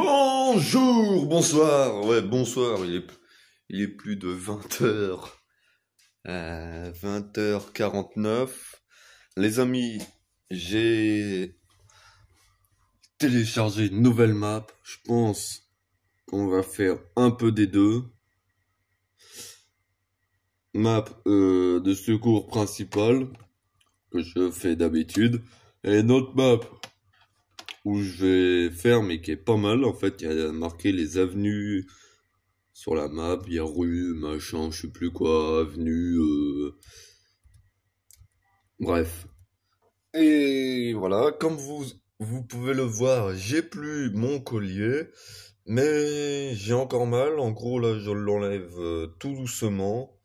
Bonjour, bonsoir, ouais, bonsoir, il est, plus de 20h, euh, 20h49. Les amis, j'ai téléchargé une nouvelle map, je pense qu'on va faire un peu des deux. Map euh, de secours principal que je fais d'habitude, et notre map je vais faire, mais qui est pas mal. En fait, il y a marqué les avenues sur la map. Il y a rue, machin, je sais plus quoi, avenue. Euh. Bref. Et voilà, comme vous, vous pouvez le voir, j'ai plus mon collier. Mais j'ai encore mal. En gros, là, je l'enlève euh, tout doucement.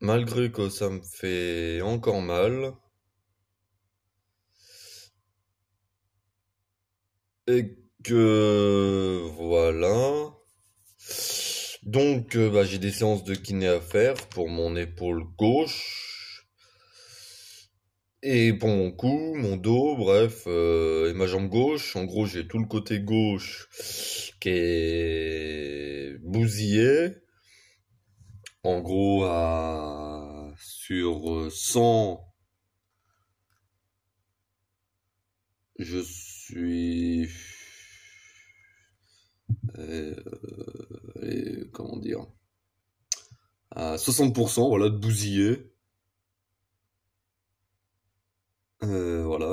Malgré que ça me fait encore mal. Et que voilà. Donc, euh, bah, j'ai des séances de kiné à faire pour mon épaule gauche. Et pour mon cou, mon dos, bref, euh, et ma jambe gauche. En gros, j'ai tout le côté gauche qui est bousillé. En gros, à... sur 100, euh, je suis. Euh, comment dire à 60%, voilà, de bousiller. Euh, voilà.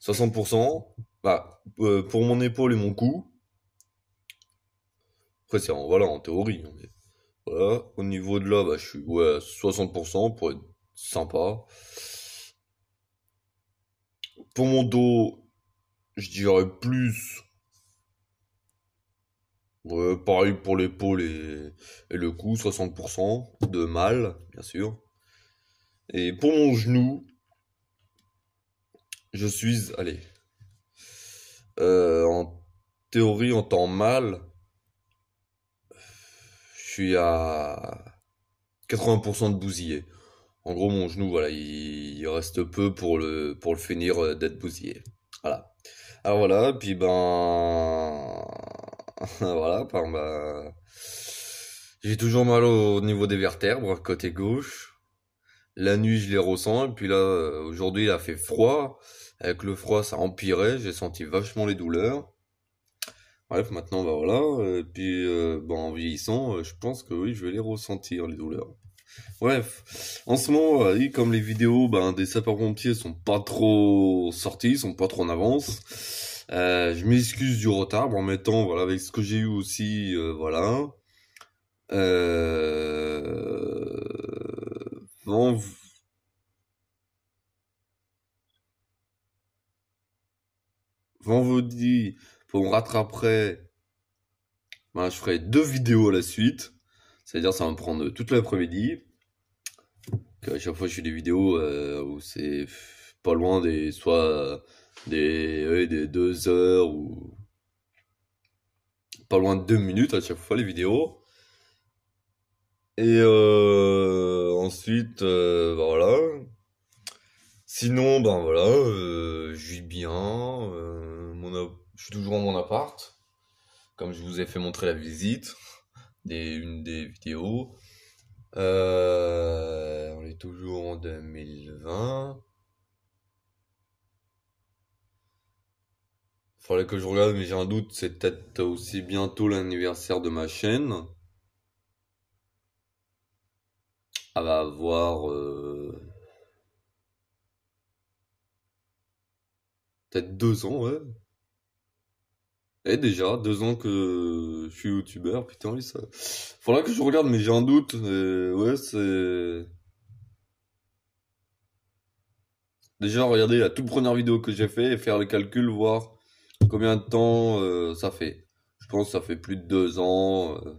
60%, euh, bah, pour mon épaule et mon cou. Après, en, voilà, en théorie. Hein, voilà. Au niveau de là, bah, je suis ouais, 60% pour être sympa. Pour mon dos, je dirais plus. pareil pour l'épaule et, et, le cou, 60% de mal, bien sûr. Et pour mon genou, je suis, allez, euh, en théorie, en temps mal, je suis à 80% de bousillé. En gros, mon genou, voilà, il, il reste peu pour le, pour le finir euh, d'être bousillé. Voilà. Alors voilà, puis ben. voilà, ben, J'ai toujours mal au niveau des vertèbres, côté gauche. La nuit, je les ressens, et puis là, euh, aujourd'hui, il a fait froid. Avec le froid, ça empirait, j'ai senti vachement les douleurs. Bref, maintenant, ben voilà. Et puis, euh, ben, en vieillissant, je pense que oui, je vais les ressentir, les douleurs. Bref, en ce moment, euh, comme les vidéos ben, des sapeurs-pompiers sont pas trop sorties, sont pas trop en avance, euh, je m'excuse du retard en mettant, voilà, avec ce que j'ai eu aussi, euh, voilà. Bon, vendredi, pour rattraper, ben, je ferai deux vidéos à la suite. C'est-à-dire, ça va me prendre toute l'après-midi. À chaque fois, je fais des vidéos euh, où c'est pas loin des soit des, deux heures ou pas loin de deux minutes à chaque fois les vidéos. Et euh, ensuite, euh, bah, voilà. Sinon, ben voilà, je vis bien. je suis toujours en mon appart, comme je vous ai fait montrer la visite une des vidéos. Euh, on est toujours en 2020. Faudrait que je regarde, mais j'ai un doute, c'est peut-être aussi bientôt l'anniversaire de ma chaîne. elle va avoir euh, Peut-être deux ans, et eh, déjà, deux ans que je suis youtubeur, putain, oui, ça. Faudra que je regarde, mais j'ai un doute. Euh, ouais, c'est. Déjà, regardez la toute première vidéo que j'ai fait et faire le calcul, voir combien de temps euh, ça fait. Je pense que ça fait plus de deux ans, euh,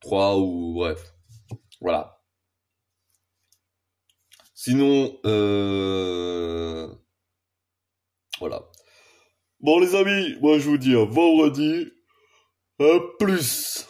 trois ou bref. Voilà. Sinon, euh, Bon les amis, moi je vous dis à vendredi, à euh, plus